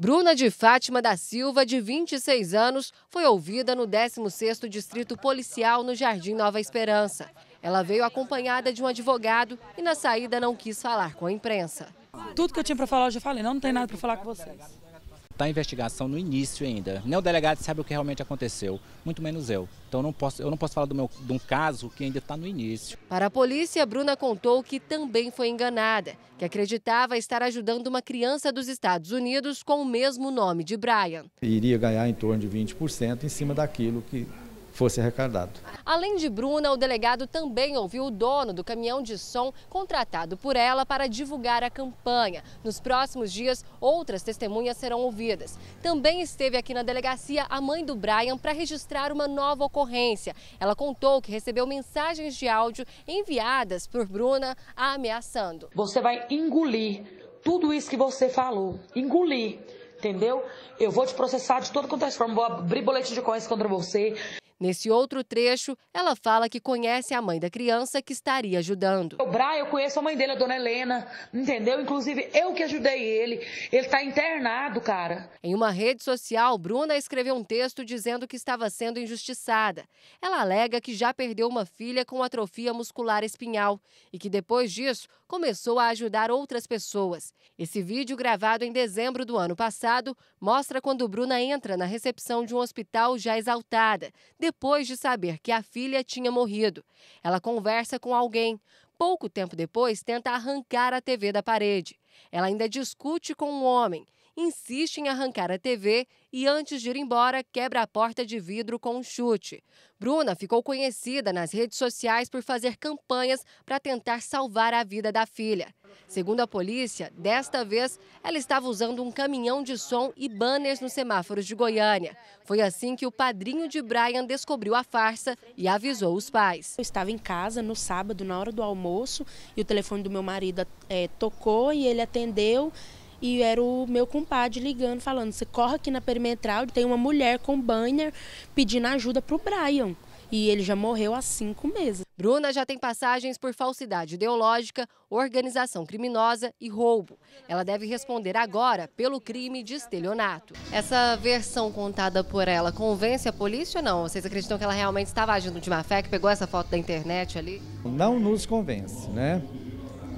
Bruna de Fátima da Silva, de 26 anos, foi ouvida no 16º Distrito Policial no Jardim Nova Esperança. Ela veio acompanhada de um advogado e na saída não quis falar com a imprensa. Tudo que eu tinha para falar eu já falei, não, não tem nada para falar com vocês está em investigação no início ainda. Nem o delegado sabe o que realmente aconteceu, muito menos eu. Então não posso, eu não posso falar do meu, de um caso que ainda está no início. Para a polícia, Bruna contou que também foi enganada, que acreditava estar ajudando uma criança dos Estados Unidos com o mesmo nome de Brian. Iria ganhar em torno de 20% em cima daquilo que fosse arrecadado. Além de Bruna, o delegado também ouviu o dono do caminhão de som contratado por ela para divulgar a campanha. Nos próximos dias, outras testemunhas serão ouvidas. Também esteve aqui na delegacia a mãe do Brian para registrar uma nova ocorrência. Ela contou que recebeu mensagens de áudio enviadas por Bruna a ameaçando. Você vai engolir tudo isso que você falou. Engolir entendeu? Eu vou te processar de toda quanto é forma, vou abrir boletim de ocorrência contra você. Nesse outro trecho, ela fala que conhece a mãe da criança que estaria ajudando. O Brian, eu conheço a mãe dele, a dona Helena, entendeu? Inclusive, eu que ajudei ele. Ele está internado, cara. Em uma rede social, Bruna escreveu um texto dizendo que estava sendo injustiçada. Ela alega que já perdeu uma filha com atrofia muscular espinhal e que depois disso começou a ajudar outras pessoas. Esse vídeo, gravado em dezembro do ano passado, mostra quando Bruna entra na recepção de um hospital já exaltada depois de saber que a filha tinha morrido. Ela conversa com alguém. Pouco tempo depois, tenta arrancar a TV da parede. Ela ainda discute com um homem insiste em arrancar a TV e, antes de ir embora, quebra a porta de vidro com um chute. Bruna ficou conhecida nas redes sociais por fazer campanhas para tentar salvar a vida da filha. Segundo a polícia, desta vez ela estava usando um caminhão de som e banners nos semáforos de Goiânia. Foi assim que o padrinho de Brian descobriu a farsa e avisou os pais. Eu estava em casa no sábado, na hora do almoço, e o telefone do meu marido é, tocou e ele atendeu e era o meu compadre ligando, falando: você corre aqui na perimetral, tem uma mulher com banner pedindo ajuda pro Brian. E ele já morreu há cinco meses. Bruna já tem passagens por falsidade ideológica, organização criminosa e roubo. Ela deve responder agora pelo crime de estelionato. Essa versão contada por ela convence a polícia ou não? Vocês acreditam que ela realmente estava agindo de má fé, que pegou essa foto da internet ali? Não nos convence, né?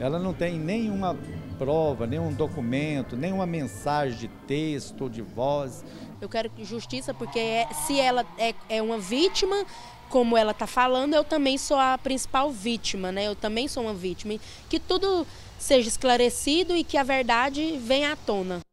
Ela não tem nenhuma prova, nenhum documento, nenhuma mensagem de texto ou de voz. Eu quero justiça porque é, se ela é, é uma vítima, como ela está falando, eu também sou a principal vítima, né? Eu também sou uma vítima. Que tudo seja esclarecido e que a verdade venha à tona.